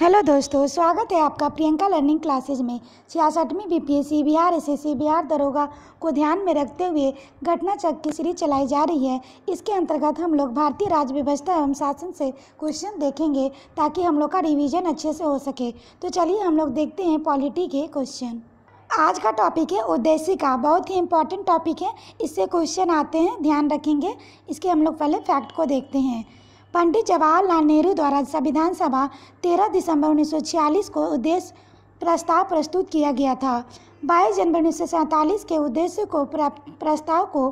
hello दोस्तों स्वागत है आपका प्रियंका लर्निंग क्लासेज में छियासठवीं B P S C Bihar S Bihar दरोगा को ध्यान में रखते हुए घटना चक की सीरीज चलाई जा रही है इसके अंतर्गत हम लोग भारतीय राज्य व्यवस्था एवं शासन से क्वेश्चन देखेंगे ताकि हम लोग का रिवीजन अच्छे से हो सके तो चलिए हम लोग देखते हैं पॉलिटी के क्वेश्चन आज का टॉपिक है उद्देश्य का बहुत ही इंपॉर्टेंट टॉपिक है इससे क्वेश्चन आते हैं ध्यान रखेंगे इसके हम लोग पहले फैक्ट को देखते हैं पंडित जवाहरलाल नेहरू द्वारा संविधान सभा 13 दिसंबर 1946 को उद्देश्य प्रस्ताव प्रस्तुत किया गया था 22 जनवरी उन्नीस के उद्देश्य को प्रस्ताव को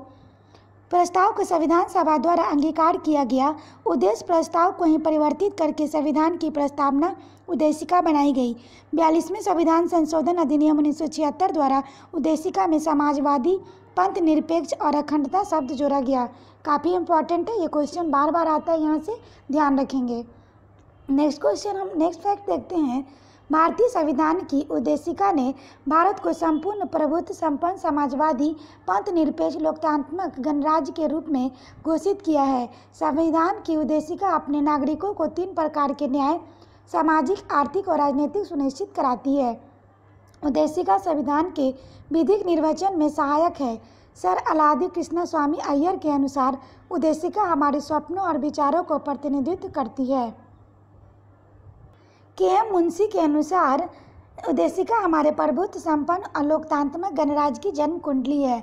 प्रस्ताव को संविधान सभा द्वारा अंगीकार किया गया उद्देश्य प्रस्ताव को ही परिवर्तित करके संविधान की प्रस्तावना उद्देशिका बनाई गई बयालीसवें संविधान संशोधन अधिनियम उन्नीस द्वारा उद्देशिका में समाजवादी पंथ निरपेक्ष और अखंडता शब्द जोड़ा गया काफ़ी इंपॉर्टेंट है ये क्वेश्चन बार बार आता है यहाँ से ध्यान रखेंगे नेक्स्ट क्वेश्चन हम नेक्स्ट फैक्ट देखते हैं भारतीय संविधान की उद्देशिका ने भारत को संपूर्ण प्रभुत्व संपन्न समाजवादी पंथ निरपेक्ष लोकतांत्रिक गणराज्य के रूप में घोषित किया है संविधान की उद्देशिका अपने नागरिकों को तीन प्रकार के न्याय सामाजिक आर्थिक और राजनीतिक सुनिश्चित कराती है उद्देशिका संविधान के विधिक निर्वचन में सहायक है सर अलादी कृष्णा स्वामी अय्यर के अनुसार उद्देशिका हमारे स्वप्नों और विचारों को प्रतिनिधित्व करती है के एम मुंशी के अनुसार उद्देशिका हमारे प्रभुत्व संपन्न और लोकतांत्रिक गणराज्य की जन्म कुंडली है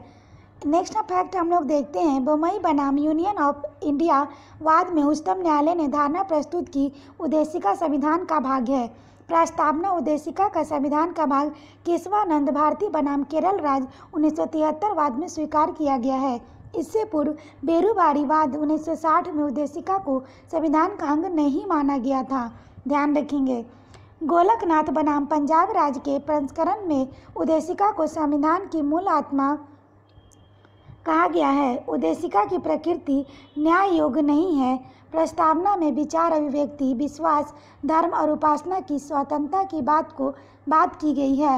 नेक्स्ट फैक्ट हम लोग देखते हैं बुम्बई बनाम यूनियन ऑफ इंडिया वाद में उच्चतम न्यायालय ने धारणा प्रस्तुत की उद्देशिका संविधान का भाग है प्रस्तावना उदेशिका का संविधान का भाग केशवानंद भारती बनाम केरल राज्य उन्नीस वाद में स्वीकार किया गया है इससे पूर्व बेरुबारी वाद उन्नीस में उदेशिका को संविधान का अंग नहीं माना गया था ध्यान रखेंगे गोलकनाथ बनाम पंजाब राज्य के प्रंस्करण में उदेशिका को संविधान की मूल आत्मा कहा गया है उद्देशिका की प्रकृति न्याय योग्य नहीं है प्रस्तावना में विचार अभिव्यक्ति विश्वास धर्म और उपासना की स्वतंत्रता की बात को बात की गई है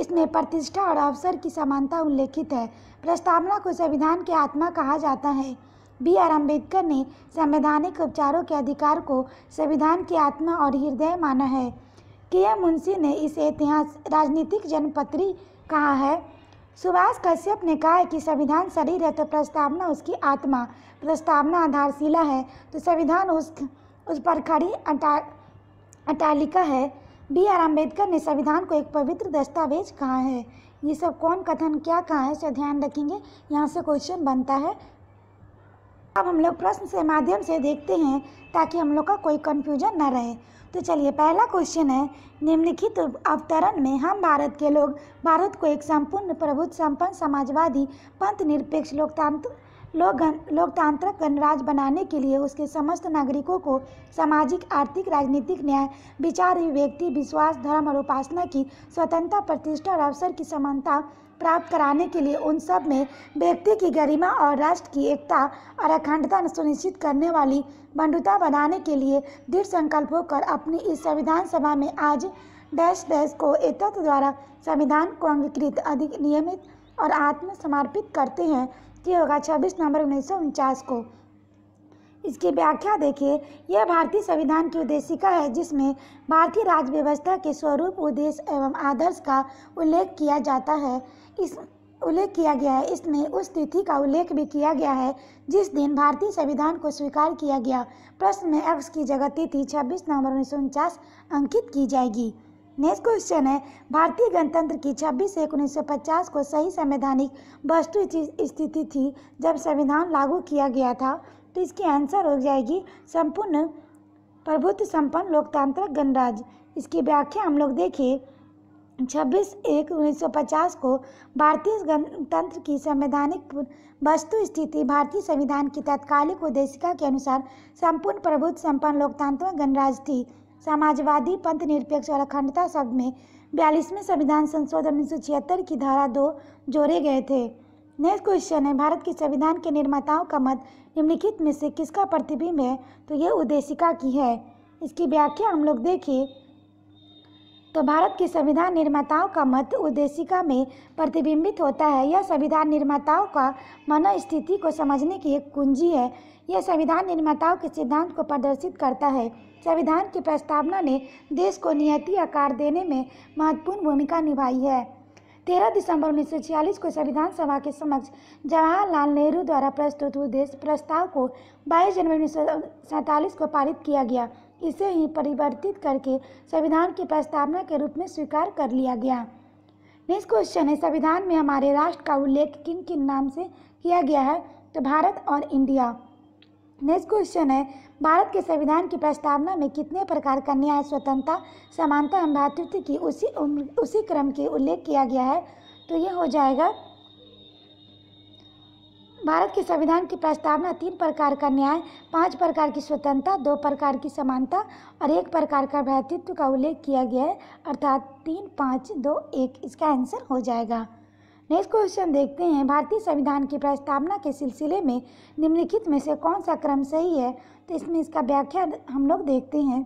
इसमें प्रतिष्ठा और अवसर की समानता उल्लेखित है प्रस्तावना को संविधान की आत्मा कहा जाता है बी आर अम्बेडकर ने संवैधानिक उपचारों के अधिकार को संविधान की आत्मा और हृदय माना है के एम मुंशी ने इसे इतिहास राजनीतिक जनपत्री कहा है सुभाष कश्यप ने कहा है कि संविधान शरीर है तो प्रस्तावना उसकी आत्मा प्रस्तावना आधारशिला है तो संविधान उस उस पर खड़ी अटा अटालिका है बी आर अम्बेडकर ने संविधान को एक पवित्र दस्तावेज कहा है ये सब कौन कथन क्या कहा है इसे ध्यान रखेंगे यहाँ से क्वेश्चन बनता है अब हम लोग प्रश्न से माध्यम से देखते हैं ताकि हम लोग का कोई कन्फ्यूजन ना रहे तो चलिए पहला क्वेश्चन है निम्नलिखित तो अवतरण में हम भारत के लोग भारत को एक संपूर्ण प्रभुत्व संपन्न समाजवादी पंथ निरपेक्ष लोकतंत्र लोग लोकतांत्रिक गणराज बनाने के लिए उसके समस्त नागरिकों को सामाजिक आर्थिक राजनीतिक न्याय विचार व्यक्ति विश्वास धर्म और उपासना की स्वतंत्रता प्रतिष्ठा और अवसर की समानता प्राप्त कराने के लिए उन सब में व्यक्ति की गरिमा और राष्ट्र की एकता और अखंडता सुनिश्चित करने वाली बंधुता बनाने के लिए दृढ़ संकल्प होकर अपनी इस संविधान सभा में आज डैश डैश को एतत् द्वारा संविधान को अंगीकृत अधिक नियमित और आत्मसमर्पित करते हैं कि होगा छब्बीस नवंबर उन्नीस को इसकी व्याख्या देखिए यह भारतीय संविधान की उद्देशिका है जिसमें भारतीय राज्य व्यवस्था के स्वरूप उद्देश्य एवं आदर्श का उल्लेख किया जाता है इस उल्लेख किया गया है इसमें उस तिथि का उल्लेख भी किया गया है जिस दिन भारतीय संविधान को स्वीकार किया गया प्रश्न में अक्स की जगह तिथि 26 नवंबर उन्नीस अंकित की जाएगी नेक्स्ट क्वेश्चन है भारतीय गणतंत्र की 26 एक उन्नीस को सही संवैधानिक वस्तु स्थिति थी जब संविधान लागू किया गया था तो इसकी आंसर हो जाएगी संपूर्ण प्रभुत्व संपन्न लोकतांत्रिक गणराज्य इसकी व्याख्या हम लोग देखें 26 एक 1950 को भारतीय गणतंत्र की संवैधानिक वस्तु स्थिति भारतीय संविधान की तत्कालिक उद्देशिका के अनुसार संपूर्ण प्रभुत्व संपन्न लोकतांत्रिक गणराज्य थी समाजवादी पंथ निरपेक्ष और अखंडता शब्द में बयालीसवें संविधान संशोधन उन्नीस की धारा दो जोड़े गए थे नेक्स्ट क्वेश्चन है भारत के संविधान के निर्माताओं का मत निम्नलिखित में से किसका प्रतिबिंब है तो यह उद्देशिका की है इसकी व्याख्या हम लोग देखें तो भारत के संविधान निर्माताओं का मत उद्देशिका में प्रतिबिंबित होता है यह संविधान निर्माताओं का मन स्थिति को समझने की एक कुंजी है यह संविधान निर्माताओं के सिद्धांत को प्रदर्शित करता है संविधान की प्रस्तावना ने देश को नियति आकार देने में महत्वपूर्ण भूमिका निभाई है तेरह दिसंबर छियालीस को संविधान सभा के समक्ष जवाहरलाल नेहरू द्वारा प्रस्तुत उद्देश्य प्रस्ताव को बाईस जनवरी उन्नीस को पारित किया गया इसे ही परिवर्तित करके संविधान की प्रस्तावना के रूप में स्वीकार कर लिया गया नेक्स्ट क्वेश्चन है संविधान में हमारे राष्ट्र का उल्लेख किन किन नाम से किया गया है तो भारत और इंडिया नेक्स्ट क्वेश्चन है भारत के संविधान की प्रस्तावना में कितने प्रकार का न्याय स्वतंत्रता समानता एवं भ्रातृत्व की उसी उसी क्रम के उल्लेख किया गया है तो ये हो जाएगा भारत के संविधान की प्रस्तावना तीन प्रकार का न्याय पांच प्रकार की स्वतंत्रता दो प्रकार की समानता और एक प्रकार का भ्रातृत्व का उल्लेख किया गया है अर्थात तीन पाँच दो एक इसका आंसर हो जाएगा नेक्स्ट क्वेश्चन देखते हैं भारतीय संविधान की प्रस्तावना के सिलसिले में निम्नलिखित में से कौन सा क्रम सही है तो इसमें इसका व्याख्या हम लोग देखते हैं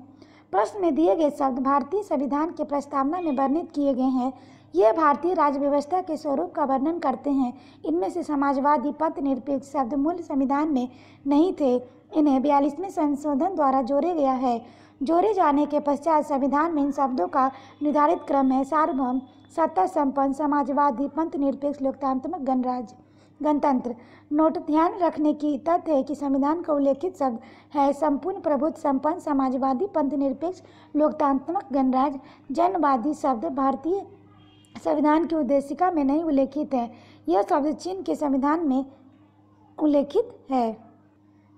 प्रश्न में दिए गए शब्द भारतीय संविधान के प्रस्तावना में वर्णित किए गए हैं ये भारतीय राज्य व्यवस्था के स्वरूप का वर्णन करते हैं इनमें से समाजवादी पथ निरपेक्ष शब्द मूल संविधान में नहीं थे इन्हें बयालीसवें संशोधन द्वारा जोड़े गया है जोड़े जाने के पश्चात संविधान में इन शब्दों का निर्धारित क्रम है सार्वभौम सत्ता संपन्न समाजवादी पंथ निरपेक्ष लोकतांत्रिक गणराज्य गणतंत्र नोट ध्यान रखने की तथ्य है कि संविधान का उल्लेखित शब्द है संपूर्ण प्रभुत्व संपन्न समाजवादी पंथ निरपेक्ष लोकतांत्रिक गणराज्य जनवादी शब्द भारतीय संविधान की उद्देशिका में नहीं उल्लेखित है यह शब्द चीन के संविधान में उल्लेखित है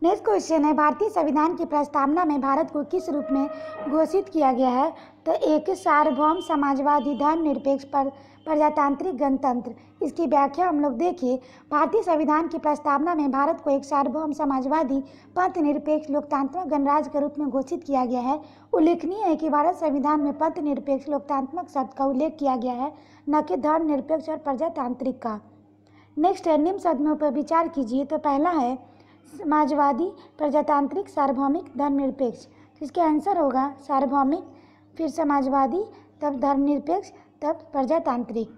नेक्स्ट क्वेश्चन है भारतीय संविधान की प्रस्तावना में भारत को किस रूप में घोषित किया गया है तो एक सार्वभौम समाजवादी धर्मनिरपेक्ष निरपेक्ष पर प्रजातांत्रिक गणतंत्र इसकी व्याख्या हम लोग देखिए भारतीय संविधान की प्रस्तावना में भारत को एक सार्वभौम समाजवादी पंथ निरपेक्ष लोकतांत्रिक गणराज्य के रूप में घोषित किया गया है उल्लेखनीय है कि भारत संविधान में पंथ निरपेक्ष लोकतांत्रिक शब्द का उल्लेख किया गया है न कि धर्म निरपेक्ष और प्रजातांत्रिक का नेक्स्ट है निम्न शब्दों पर विचार कीजिए तो पहला है समाजवादी प्रजातांत्रिक सार्वभौमिक धर्मनिरपेक्ष तो इसके आंसर होगा सार्वभौमिक फिर समाजवादी तब धर्मनिरपेक्ष तब प्रजातांत्रिक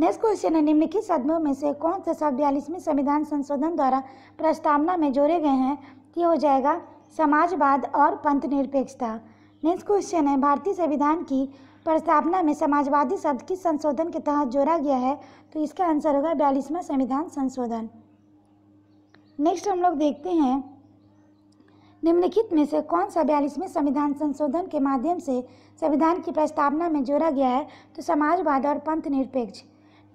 नेक्स्ट क्वेश्चन है निम्नलिखित शब्दों में से कौन सा शब्द बयालीसवें संविधान संशोधन द्वारा प्रस्तावना में जोड़े गए हैं कि हो जाएगा समाजवाद और पंथ निरपेक्षता नेक्स्ट क्वेश्चन है भारतीय संविधान की प्रस्तावना में समाजवादी शब्द किस संशोधन के तहत जोड़ा गया है तो इसका आंसर होगा बयालीसवां संविधान संशोधन नेक्स्ट हम लोग देखते हैं निम्नलिखित में से कौन सा बयालीसवें संविधान संशोधन के माध्यम से संविधान की प्रस्तावना में जोड़ा गया है तो समाजवाद और पंथ निरपेक्ष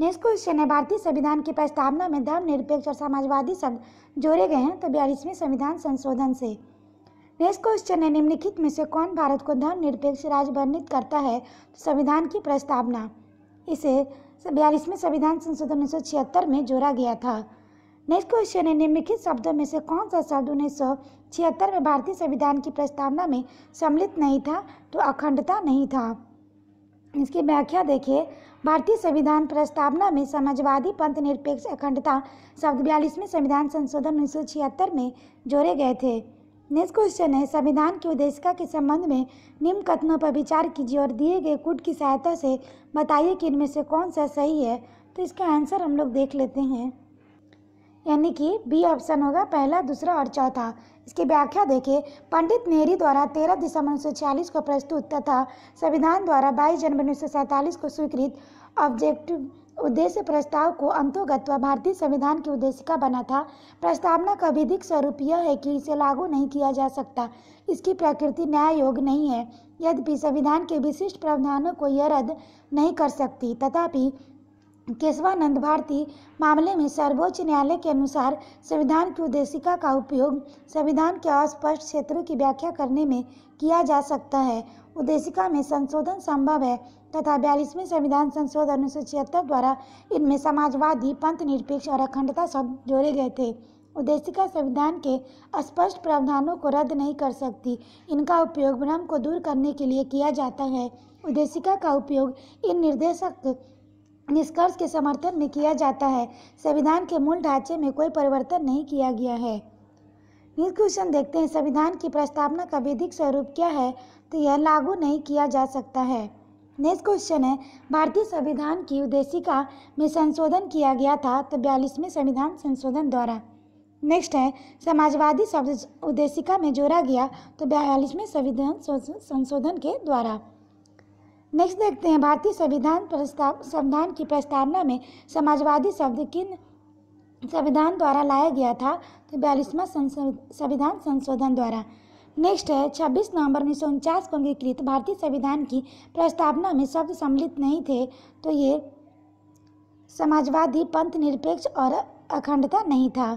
नेक्स्ट क्वेश्चन है भारतीय संविधान की प्रस्तावना में धर्म निरपेक्ष और समाजवादी शब्द जोड़े गए हैं तो बयालीसवें संविधान संशोधन से नेक्स्ट क्वेश्चन है निम्नलिखित में से कौन भारत को धर्म निरपेक्ष राज्य वर्णित करता है तो संविधान की प्रस्तावना इसे बयालीसवें संविधान संशोधन उन्नीस में जोड़ा गया था नेक्स्ट क्वेश्चन है निम्नलिखित शब्दों में से कौन सा शब्द उन्नीस सौ छिहत्तर में भारतीय संविधान की प्रस्तावना में सम्मिलित नहीं था तो अखंडता नहीं था इसकी व्याख्या देखिए भारतीय संविधान प्रस्तावना में समाजवादी पंथ निरपेक्ष अखंडता शब्द बयालीसवें संविधान संशोधन उन्नीस में जोड़े गए थे नेक्स्ट क्वेश्चन है संविधान की उद्देशिका के संबंध में निम्न कथनों पर विचार कीजिए और दिए गए कुट की सहायता से बताइए कि इनमें से कौन सा सही है तो इसका आंसर हम लोग देख लेते हैं यानी कि बी ऑप्शन होगा पहला दूसरा और चौथा इसकी व्याख्या देखें पंडित नेहरू द्वारा 13 दिसंबर उन्नीस को प्रस्तुत तथा संविधान द्वारा 22 जनवरी उन्नीस को स्वीकृत ऑब्जेक्टिव उद्देश्य प्रस्ताव को अंतोगत व भारतीय संविधान की उद्देशिका बना था प्रस्तावना का विधिक स्वरूप यह है कि इसे लागू नहीं किया जा सकता इसकी प्रकृति न्याय योग नहीं है यद्यपि संविधान के विशिष्ट प्रावधानों को यह रद्द नहीं कर सकती तथापि केशवानंद भारती मामले में सर्वोच्च न्यायालय के अनुसार संविधान की उद्देशिका का उपयोग संविधान के अस्पष्ट क्षेत्रों की व्याख्या करने में किया जा सकता है उद्देशिका में संशोधन संभव है तथा बयालीसवें संविधान संशोधन उन्नीस द्वारा इनमें समाजवादी पंथ निरपेक्ष और अखंडता शब्द जोड़े गए थे उद्देशिका संविधान के स्पष्ट प्रावधानों को रद्द नहीं कर सकती इनका उपयोग भ्रम को दूर करने के लिए किया जाता है उद्देशिका का उपयोग इन निर्देशक निष्कर्ष के समर्थन में किया जाता है संविधान के मूल ढांचे में कोई परिवर्तन नहीं किया गया है नेक्स्ट क्वेश्चन देखते हैं संविधान की प्रस्तावना का विधिक स्वरूप क्या है तो यह लागू नहीं किया जा सकता है नेक्स्ट क्वेश्चन है भारतीय संविधान की उद्देशिका में संशोधन किया गया था तो बयालीसवें संविधान संशोधन द्वारा नेक्स्ट है समाजवादी शब्द उद्देशिका में जोड़ा गया तो बयालीसवें संविधान संशोधन के द्वारा नेक्स्ट देखते हैं भारतीय संविधान प्रस्ताव संविधान की प्रस्तावना में समाजवादी शब्द किन संविधान द्वारा लाया गया था तो बयालीसवा संविधान संशोधन द्वारा नेक्स्ट है 26 नवंबर उन्नीस सौ उनचास को अंगीकृत भारतीय संविधान की प्रस्तावना में शब्द सम्मिलित नहीं थे तो ये समाजवादी पंथ निरपेक्ष और अखंडता नहीं था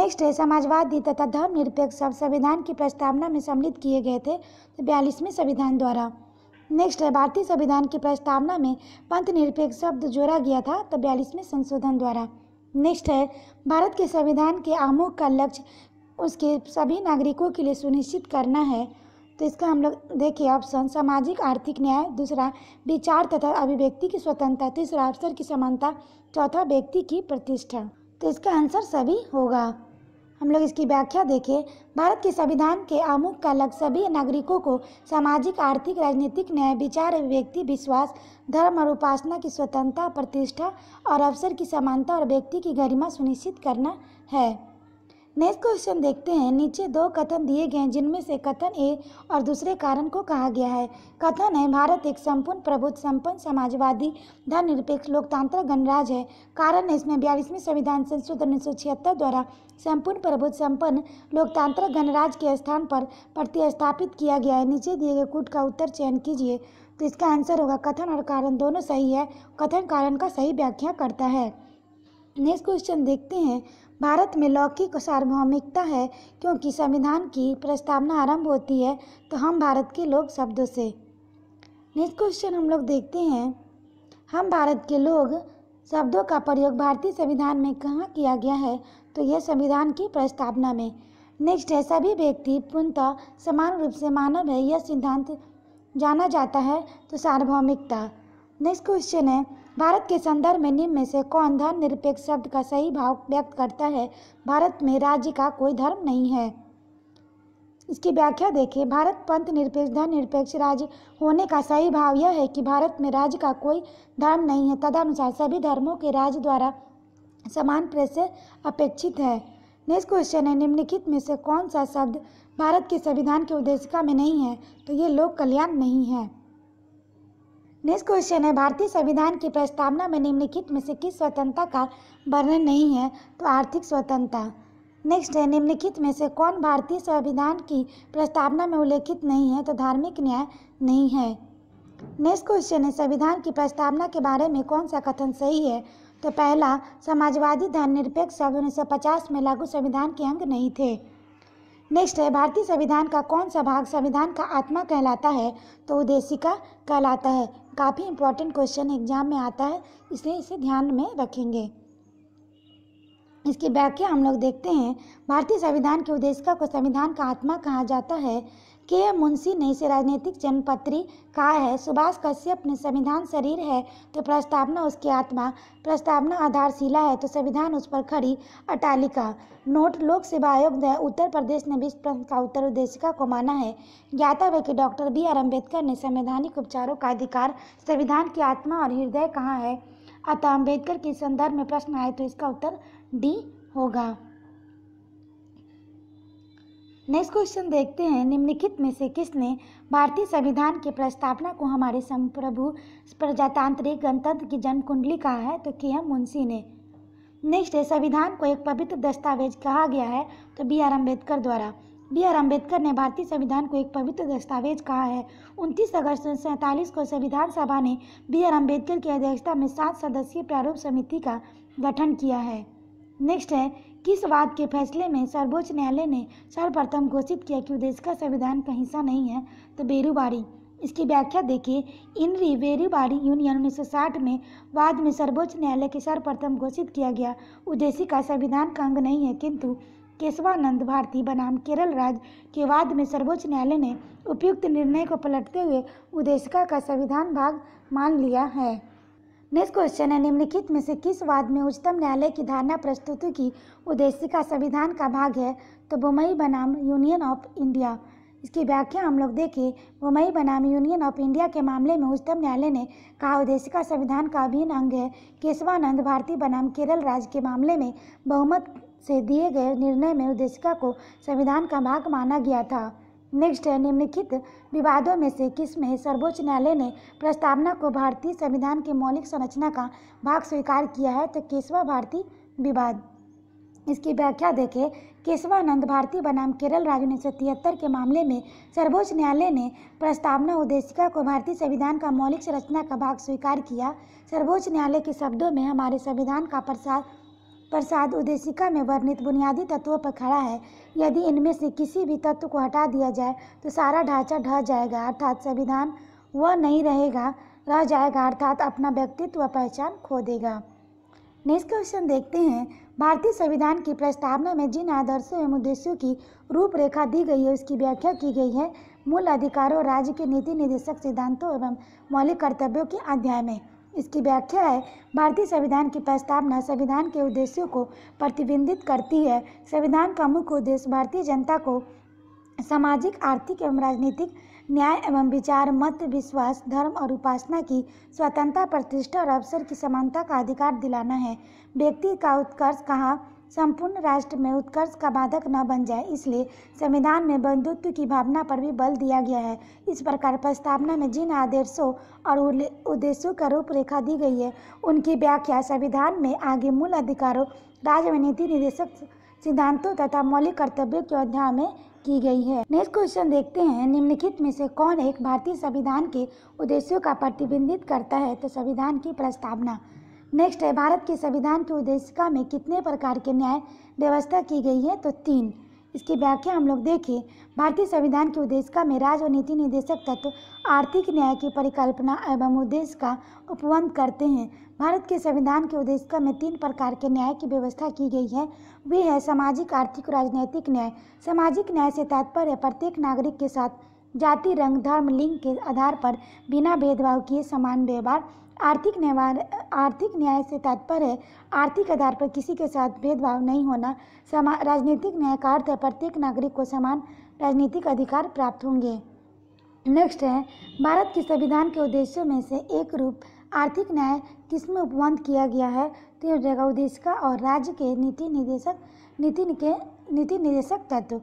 नेक्स्ट है समाजवादी तथा धर्म निरपेक्ष शब्द संविधान की प्रस्तावना में सम्मिलित किए गए थे तो बयालीसवें संविधान द्वारा नेक्स्ट है भारतीय संविधान की प्रस्तावना में पंथ निरपेक्ष शब्द जोड़ा गया था तो बयालीसवें संशोधन द्वारा नेक्स्ट है भारत के संविधान के आमुख का लक्ष्य उसके सभी नागरिकों के लिए सुनिश्चित करना है तो इसका हम लोग देखिए ऑप्शन सामाजिक आर्थिक न्याय दूसरा विचार तथा अभिव्यक्ति की स्वतंत्रता तीसरा अवसर की समानता चौथा व्यक्ति की प्रतिष्ठा तो इसका आंसर सभी होगा हम लोग इसकी व्याख्या देखें भारत के संविधान के आमुख का लक्ष्य सभी नागरिकों को सामाजिक आर्थिक राजनीतिक न्याय विचार व्यक्ति विश्वास धर्म और उपासना की स्वतंत्रता प्रतिष्ठा और अवसर की समानता और व्यक्ति की गरिमा सुनिश्चित करना है नेक्स्ट क्वेश्चन देखते हैं नीचे दो कथन दिए गए हैं जिनमें से कथन ए और दूसरे कारण को कहा गया है कथन है भारत एक संपूर्ण प्रबुद्ध संपन्न समाजवादी धर्मनिरपेक्ष लोकतांत्रिक गणराज्य है कारण है इसमें बयालीसवें संविधान संशोधन उन्नीस सौ छिहत्तर द्वारा संपूर्ण प्रबुद्ध संपन्न लोकतांत्रिक गणराज्य के स्थान पर प्रतिस्थापित किया गया है नीचे दिए गए कूट का उत्तर चयन कीजिए तो इसका आंसर होगा कथन और कारण दोनों सही है कथन कारण का सही व्याख्या करता है नेक्स्ट क्वेश्चन देखते हैं भारत में लौकिक सार्वभौमिकता है क्योंकि संविधान की प्रस्तावना आरंभ होती है तो हम भारत के लोग शब्दों से नेक्स्ट क्वेश्चन हम लोग देखते हैं हम भारत के लोग शब्दों का प्रयोग भारतीय संविधान में कहाँ किया गया है तो यह संविधान की प्रस्तावना में नेक्स्ट है सभी व्यक्ति पूर्णतः समान रूप से मानव है यह सिद्धांत जाना जाता है तो सार्वभौमिकता नेक्स्ट क्वेश्चन है भारत के संदर्भ में निम्न में से कौन धर्म निरपेक्ष शब्द का सही भाव व्यक्त करता है भारत में राज्य का कोई धर्म नहीं है इसकी व्याख्या देखें भारत पंथ निरपेक्ष धर्म निरपेक्ष राज्य होने का सही भाव यह है कि भारत में राज्य का कोई धर्म नहीं है तदनुसार सभी धर्मों के राज्य द्वारा समान प्रश्न अपेक्षित है नेक्स्ट क्वेश्चन है निम्नलिखित में से कौन सा शब्द भारत के संविधान की उद्देशिका में नहीं है तो ये लोक कल्याण नहीं है नेक्स्ट क्वेश्चन है भारतीय संविधान की प्रस्तावना में निम्नलिखित में से किस स्वतंत्रता का वर्णन नहीं है तो आर्थिक स्वतंत्रता नेक्स्ट है निम्नलिखित में से कौन भारतीय संविधान की प्रस्तावना में उल्लेखित नहीं है तो धार्मिक न्याय नहीं है नेक्स्ट क्वेश्चन है संविधान की प्रस्तावना के बारे में कौन सा कथन सही है तो पहला समाजवादी धर्मनिरपेक्ष सब उन्नीस में लागू संविधान के अंग नहीं थे नेक्स्ट है भारतीय संविधान का कौन सा भाग संविधान का आत्मा कहलाता है तो उद्देशिका कहलाता है काफ़ी इंपॉर्टेंट क्वेश्चन एग्जाम में आता है इसलिए इसे ध्यान में रखेंगे इसकी व्याख्या हम लोग देखते हैं भारतीय संविधान के उद्देशिका को संविधान का आत्मा कहा जाता है के मुंशी ने इसे राजनीतिक जनपत्री कहा है सुभाष कश्यप ने संविधान शरीर है तो प्रस्तावना उसकी आत्मा प्रस्तावना आधारशिला है तो संविधान उस पर खड़ी अटालिका नोट लोक सेवा आयोग ने उत्तर प्रदेश ने विश्व प्रश्न का उत्तर उद्देशिका को माना है ज्ञाता है कि डॉक्टर बी आर अम्बेडकर ने संवैधानिक उपचारों का अधिकार संविधान की आत्मा और हृदय कहाँ है अतः अम्बेडकर के संदर्भ में प्रश्न आए तो इसका उत्तर डी होगा नेक्स्ट क्वेश्चन देखते हैं निम्नलिखित में से किसने भारतीय संविधान की प्रस्तावना को हमारे संप्रभु प्रजातांत्रिक गणतंत्र की जन्म कुंडली कहा है तो के एम मुंशी ने नेक्स्ट है संविधान को एक पवित्र दस्तावेज कहा गया है तो बी आर अम्बेडकर द्वारा बी आर अम्बेडकर ने भारतीय संविधान को एक पवित्र दस्तावेज कहा है उनतीस अगस्त उन्नीस सैंतालीस को संविधान सभा ने बी आर अम्बेडकर की अध्यक्षता में सात सदस्यीय प्रारूप समिति का गठन किया है नेक्स्ट है किस वाद के फैसले में सर्वोच्च न्यायालय ने सर्वप्रथम घोषित किया कि उदेश का संविधान का हिस्सा नहीं है तो बेरूबारी इसकी व्याख्या देखिए इनरी वेरीबारी यूनियन साठ में बाद में सर्वोच्च न्यायालय के सर्वप्रथम घोषित किया गया उद्देश्य का संविधान का अंग नहीं है किंतु केशवानंद भारती बनाम केरल राज्य के वाद में सर्वोच्च न्यायालय ने उपयुक्त निर्णय को पलटते हुए उदेशिका का संविधान भाग मान लिया है नेक्स्ट क्वेश्चन है निम्नलिखित में से किस वाद में उच्चतम न्यायालय की धारणा प्रस्तुति की उद्देशिका संविधान का भाग है तो बुमई बनाम यूनियन ऑफ इंडिया इसकी व्याख्या हम लोग देखें बुमई बनाम यूनियन ऑफ इंडिया के मामले में उच्चतम न्यायालय ने कहा उद्देशिका संविधान का अभिन्न अंग है केशवानंद भारती बनाम केरल राज्य के मामले में बहुमत से दिए गए निर्णय में उद्देशिका को संविधान का भाग माना गया था नेक्स्ट है निम्नलिखित विवादों में से किस में सर्वोच्च न्यायालय ने प्रस्तावना को भारतीय संविधान के मौलिक संरचना का भाग स्वीकार किया है तो केशवा भारती विवाद इसकी व्याख्या देखें केशवानंद भारती बनाम केरल राज्य उन्नीस सौ तिहत्तर के मामले में सर्वोच्च न्यायालय ने प्रस्तावना उद्देशिका को भारतीय संविधान का मौलिक संरचना का भाग स्वीकार किया सर्वोच्च न्यायालय के शब्दों में हमारे संविधान का प्रसार प्रसाद उद्देशिका में वर्णित बुनियादी तत्वों पर खड़ा है यदि इनमें से किसी भी तत्व को हटा दिया जाए तो सारा ढांचा ढह जाएगा अर्थात संविधान वह नहीं रहेगा रह जाएगा अर्थात अपना व्यक्तित्व व पहचान खो देगा नेक्स्ट क्वेश्चन देखते हैं भारतीय संविधान की प्रस्तावना में जिन आदर्शों एवं उद्देश्यों की रूपरेखा दी गई है उसकी व्याख्या की गई है मूल अधिकारों राज्य के नीति निर्देशक सिद्धांतों एवं मौलिक कर्तव्यों के अध्याय में इसकी व्याख्या है भारतीय संविधान की प्रस्तावना संविधान के उद्देश्यों को प्रतिबिंबित करती है संविधान का मुख्य उद्देश्य भारतीय जनता को सामाजिक आर्थिक एवं राजनीतिक न्याय एवं विचार मत विश्वास धर्म और उपासना की स्वतंत्रता प्रतिष्ठा और अवसर की समानता का अधिकार दिलाना है व्यक्ति का उत्कर्ष कहाँ संपूर्ण राष्ट्र में उत्कर्ष का बाधक न बन जाए इसलिए संविधान में बंधुत्व की भावना पर भी बल दिया गया है इस प्रकार प्रस्तावना में जिन आदर्शों और उद्देश्यों का रूपरेखा दी गई है उनकी व्याख्या संविधान में आगे मूल अधिकारों राज्य में नीति निर्देशक सिद्धांतों तथा मौलिक कर्तव्यों के अध्याय में की गई है नेक्स्ट क्वेश्चन देखते हैं निम्नलिखित में से कौन एक भारतीय संविधान के उद्देश्यों का प्रतिबिंबित करता है तो संविधान की प्रस्तावना नेक्स्ट है भारत के संविधान की उद्देशिका में कितने प्रकार के न्याय व्यवस्था की गई है तो तीन इसकी व्याख्या हम लोग देखें भारतीय संविधान की उद्देशिका में राज्य और नीति निदेशक तत्व आर्थिक न्याय की परिकल्पना एवं उद्देश्य का उपवंत करते हैं भारत के संविधान की उद्देशिका में तीन प्रकार के न्याय की व्यवस्था की गई है वे है सामाजिक आर्थिक राजनैतिक न्याय सामाजिक न्याय से तात्पर्य प्रत्येक नागरिक के साथ जाति रंग धर्म लिंग के आधार पर बिना भेदभाव किए समान व्यवहार आर्थिक न्यवार आर्थिक न्याय से तात्पर्य है आर्थिक आधार पर किसी के साथ भेदभाव नहीं होना समा राजनीतिक न्याय का अर्थ है प्रत्येक नागरिक को समान राजनीतिक अधिकार प्राप्त होंगे नेक्स्ट है भारत के संविधान के उद्देश्यों में से एक रूप आर्थिक न्याय किसमें उपबंध किया गया है तीन तो जगह उद्देश्य का और राज्य के नीति निदेशक नीति के नीति निदेशक तत्व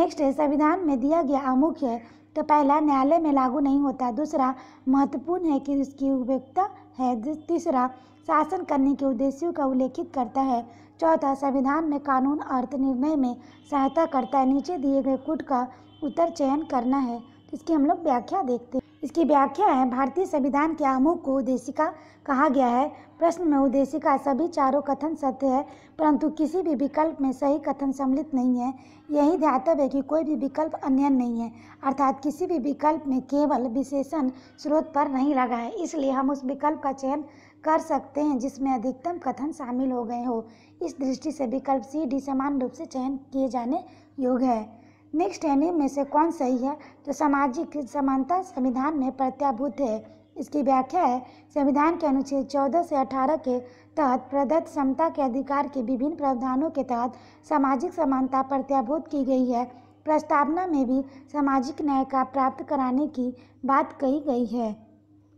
नेक्स्ट है संविधान में दिया गया अमुख्य तो पहला न्यायालय में लागू नहीं होता दूसरा महत्वपूर्ण है कि उसकी उपयोगता है तीसरा शासन करने के उद्देश्यों का उल्लेखित करता है चौथा संविधान में कानून अर्थ निर्णय में सहायता करता है नीचे दिए गए कुट का उत्तर चयन करना है इसकी हम लोग व्याख्या देखते हैं इसकी व्याख्या है भारतीय संविधान के आमों को उद्देशिका कहा गया है प्रश्न में उद्देशिका सभी चारों कथन सत्य है परंतु किसी भी विकल्प में सही कथन सम्मिलित नहीं है यही ध्यातव्य है कि कोई भी विकल्प अन्य नहीं है अर्थात किसी भी विकल्प में केवल विशेषण स्रोत पर नहीं लगा है इसलिए हम उस विकल्प का चयन कर सकते हैं जिसमें अधिकतम कथन शामिल हो गए हो इस दृष्टि से विकल्प सी डी समान रूप से चयन किए जाने योग्य है नेक्स्ट है निम्न में से कौन सही है तो सामाजिक समानता संविधान में प्रत्याभूत है इसकी व्याख्या है संविधान के अनुच्छेद चौदह से अठारह के तहत प्रदत्त समता के अधिकार के विभिन्न प्रावधानों के तहत सामाजिक समानता प्रत्याभूत की गई है प्रस्तावना में भी सामाजिक न्याय का प्राप्त कराने की बात कही गई है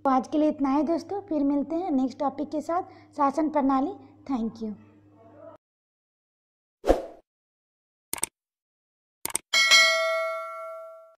तो आज के लिए इतना ही दोस्तों फिर मिलते हैं नेक्स्ट टॉपिक के साथ शासन प्रणाली थैंक यू